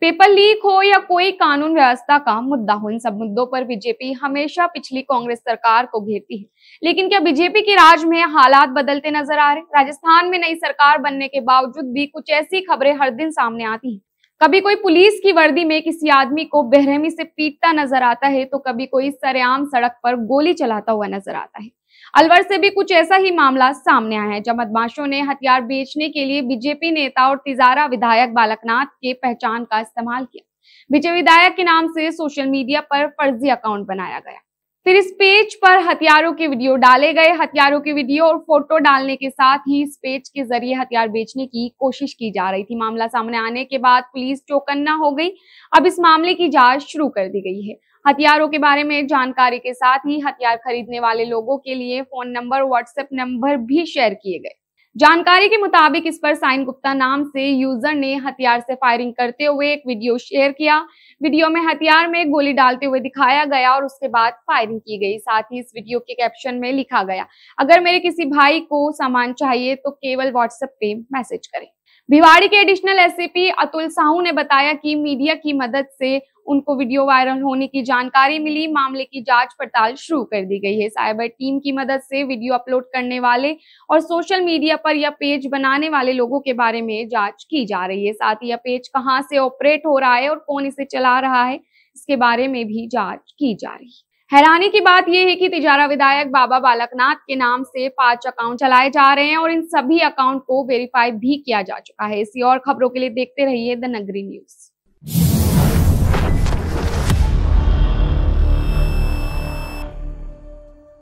paper leak हो या कोई कानून व्यवस्था का मुद्दा हो इन सब मुद्दों पर बीजेपी हमेशा पिछली कांग्रेस सरकार को घेरती है लेकिन क्या बीजेपी के राज में हालात बदलते नजर आ रहे राजस्थान में नई सरकार बनने के बावजूद भी कुछ ऐसी खबरें हर दिन सामने आती हैं कभी कोई पुलिस की वर्दी में किसी आदमी को बेरहमी से पीटता नजर आता है तो कभी कोई सरेआम सड़क पर गोली चलाता हुआ नजर आता है अलवर से भी कुछ ऐसा ही मामला सामने आया है जब बदमाशों ने हथियार बेचने के लिए बीजेपी नेता और तिजारा विधायक बालकनाथ के पहचान का इस्तेमाल किया बीजेपी विधायक के नाम से सोशल मीडिया पर फर्जी अकाउंट बनाया गया फिर इस पेज पर हथियारों के वीडियो डाले गए हथियारों के वीडियो और फोटो डालने के साथ ही इस पेज के जरिए हथियार बेचने की कोशिश की जा रही थी मामला सामने आने के बाद पुलिस चौकन्ना हो गई अब इस मामले की जांच शुरू कर दी गई है हथियारों के बारे में जानकारी के साथ ही हथियार खरीदने वाले लोगों के लिए फोन नंबर व्हाट्सएप नंबर भी शेयर किए गए जानकारी के मुताबिक इस पर साइन गुप्ता नाम से यूजर ने हथियार से फायरिंग करते हुए एक वीडियो शेयर किया वीडियो में हथियार में गोली डालते हुए दिखाया गया और उसके बाद फायरिंग की गई साथ ही इस वीडियो के कैप्शन में लिखा गया अगर मेरे किसी भाई को सामान चाहिए तो केवल व्हाट्सएप पे मैसेज करें भिवाड़ी के एडिशनल एसीपी अतुल साहू ने बताया कि मीडिया की मदद से उनको वीडियो वायरल होने की जानकारी मिली मामले की जांच पड़ताल शुरू कर दी गई है साइबर टीम की मदद से वीडियो अपलोड करने वाले और सोशल मीडिया पर यह पेज बनाने वाले लोगों के बारे में जांच की जा रही है साथ ही यह पेज कहां से ऑपरेट हो रहा है और कौन इसे चला रहा है इसके बारे में भी जांच की जा रही है हैरानी की बात यह है कि तिजारा विधायक बाबा बालकनाथ के नाम से पांच अकाउंट चलाए जा रहे हैं और इन सभी अकाउंट को वेरीफाई भी किया जा चुका है इसी और खबरों के लिए देखते रहिए द नगरी न्यूज